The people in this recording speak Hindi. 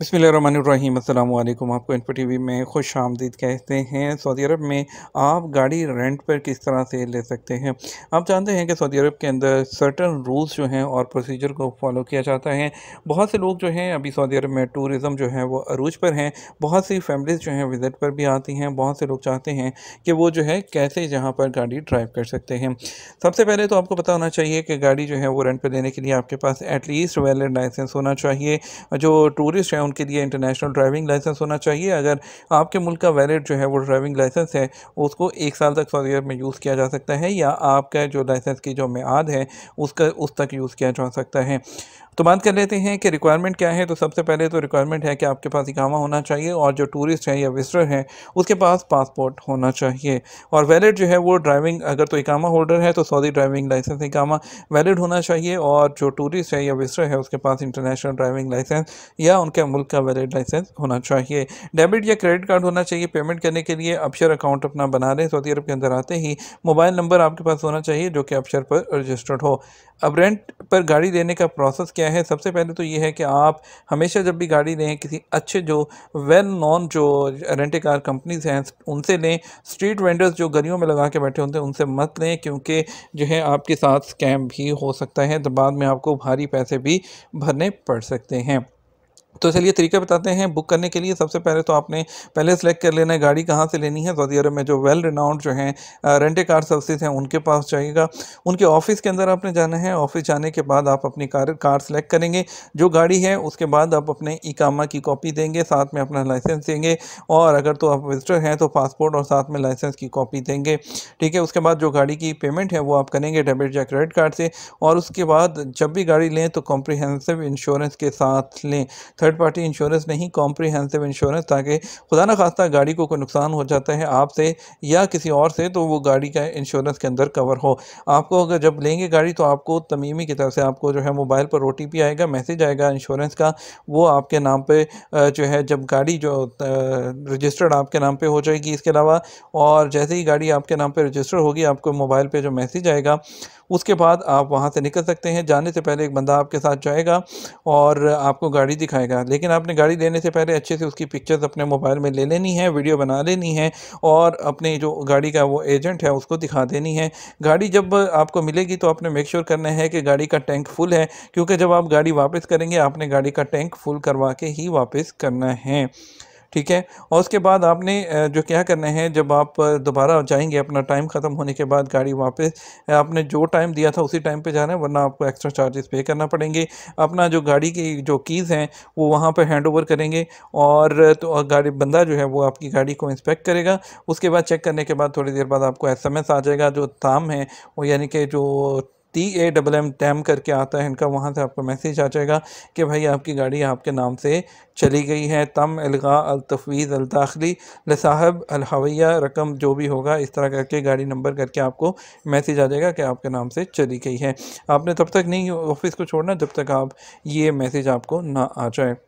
बसमिलकुम आपको इनफो टी वी में खुश आमदीद कहते हैं सऊदी अरब में आप गाड़ी रेंट पर किस तरह से ले सकते हैं आप जानते हैं कि सऊदी अरब के अंदर सर्टन रूल्स जो हैं और प्रोसीजर को फॉलो किया जाता है बहुत से लोग जो हैं अभी सऊदी अरब में टूरिज़म जो है वो अरूज पर हैं बहुत सी फैमिलीज़ जो हैं विज़िट पर भी आती हैं बहुत से लोग चाहते हैं कि वो जो है कैसे यहाँ पर गाड़ी ड्राइव कर सकते हैं सबसे पहले तो आपको पता होना चाहिए कि गाड़ी जो है वो रेंट पर देने के लिए आपके पास एटलीस्ट वैलिड लाइसेंस होना चाहिए जो टूरिस्ट हैं उनके लिए इंटरनेशनल ड्राइविंग लाइसेंस होना चाहिए अगर आपके मुल्क का वैलिड जो है वो ड्राइविंग लाइसेंस है उसको एक साल तक सऊदी अरब में यूज़ किया जा सकता है या आपका जो लाइसेंस की जो मियाद है उसका उस तक यूज़ किया जा सकता है तो बात कर लेते हैं कि रिक्वायरमेंट क्या है तो सबसे पहले तो रिक्वायरमेंट है कि आपके पास इकामा होना चाहिए और जो टूरिस्ट है या विजिटर है उसके पास पासपोर्ट होना चाहिए और वैलिड जो है वो ड्राइविंग अगर तो इकामा होल्डर है तो सऊदी ड्राइविंग लाइसेंस इकामा वैलिड होना चाहिए और जो टूरिस्ट है या विजिटर है उसके पास इंटरनेशनल ड्राइविंग लाइसेंस या उनके मुल्क का वैलिड लाइसेंस होना चाहिए डेबिट या क्रेडिट कार्ड होना चाहिए पेमेंट करने के लिए अपशर अकाउंट अपना बना लें सऊदी अरब के अंदर आते ही मोबाइल नंबर आपके पास होना चाहिए जो कि अपशर पर रजिस्टर्ड हो अब रेंट पर गाड़ी देने का प्रोसेस क्या क्या है सबसे पहले तो ये है कि आप हमेशा जब भी गाड़ी लें किसी अच्छे जो वेल नॉन जो रेंटे कार कंपनीज हैं उनसे लें स्ट्रीट वेंडर्स जो गलियों में लगा के बैठे होते हैं उनसे मत लें क्योंकि जो है आपके साथ स्कैम भी हो सकता है तो बाद में आपको भारी पैसे भी भरने पड़ सकते हैं तो चलिए तरीके बताते हैं बुक करने के लिए सबसे पहले तो आपने पहले सेलेक्ट कर लेना है गाड़ी कहाँ से लेनी है सऊदी अरब में जो वेल रिनाउंड जो हैं रेंटे कार सर्विसेज हैं उनके पास जाइएगा उनके ऑफिस के अंदर आपने जाना है ऑफिस जाने के बाद आप अपनी कार कार सेलेक्ट करेंगे जो गाड़ी है उसके बाद आप अपने इकामा की कॉपी देंगे साथ में अपना लाइसेंस देंगे और अगर तो आप विजिटर हैं तो पासपोर्ट और साथ में लाइसेंस की कॉपी देंगे ठीक है उसके बाद जो गाड़ी की पेमेंट है वो आप करेंगे डेबिट या क्रेडिट कार्ड से और उसके बाद जब भी गाड़ी लें तो कॉम्प्रिहेंसिव इंश्योरेंस के साथ लें थर्ड पार्टी इंश्योरेंस नहीं कॉम्प्रिहेंसिव इंश्योरेंस ताकि खुदा न खास्ता गाड़ी को कोई नुकसान हो जाता है आपसे या किसी और से तो वो गाड़ी का इंश्योरेंस के अंदर कवर हो आपको अगर जब लेंगे गाड़ी तो आपको तमीमी की तरफ से आपको जो है मोबाइल पर ओ आएगा मैसेज आएगा इंश्योरेंस का वो आपके नाम पर जो है जब गाड़ी जो रजिस्टर्ड आपके नाम पर हो जाएगी इसके अलावा और जैसे ही गाड़ी आपके नाम पर रजिस्टर होगी आपको मोबाइल पर जो मैसेज आएगा उसके बाद आप वहाँ से निकल सकते हैं जाने से पहले एक बंदा आपके साथ जाएगा और आपको गाड़ी दिखाएगा लेकिन आपने गाड़ी लेने से पहले अच्छे से उसकी पिक्चर्स अपने मोबाइल में ले लेनी है वीडियो बना लेनी है और अपने जो गाड़ी का वो एजेंट है उसको दिखा देनी है गाड़ी जब आपको मिलेगी तो आपने मेक श्योर करना है कि गाड़ी का टैंक फुल है क्योंकि जब आप गाड़ी वापस करेंगे आपने गाड़ी का टैंक फुल करवा के ही वापस करना है ठीक है और उसके बाद आपने जो क्या करना है जब आप दोबारा जाएंगे अपना टाइम ख़त्म होने के बाद गाड़ी वापस आपने जो टाइम दिया था उसी टाइम पे जाना है वरना आपको एक्स्ट्रा चार्जेस पे करना पड़ेंगे अपना जो गाड़ी की जो कीज़ हैं वो वहाँ पर हैंड ओवर करेंगे और तो गाड़ी बंदा जो है वो आपकी गाड़ी को इंस्पेक्ट करेगा उसके बाद चेक करने के बाद थोड़ी देर बाद आपको एस आ जाएगा जो थाम है वो यानी कि जो T A double M Tamm करके आता है इनका वहाँ से आपको मैसेज आ जाएगा कि भाई आपकी गाड़ी आपके नाम से चली गई है तम अलगा अलतफवीज़ अलताखली लसाहब अलहवैया रकम जो भी होगा इस तरह करके गाड़ी नंबर करके आपको मैसेज आ जाएगा कि आपके नाम से चली गई है आपने तब तक नहीं ऑफिस को छोड़ना जब तक आप ये मैसेज आपको ना आ जाए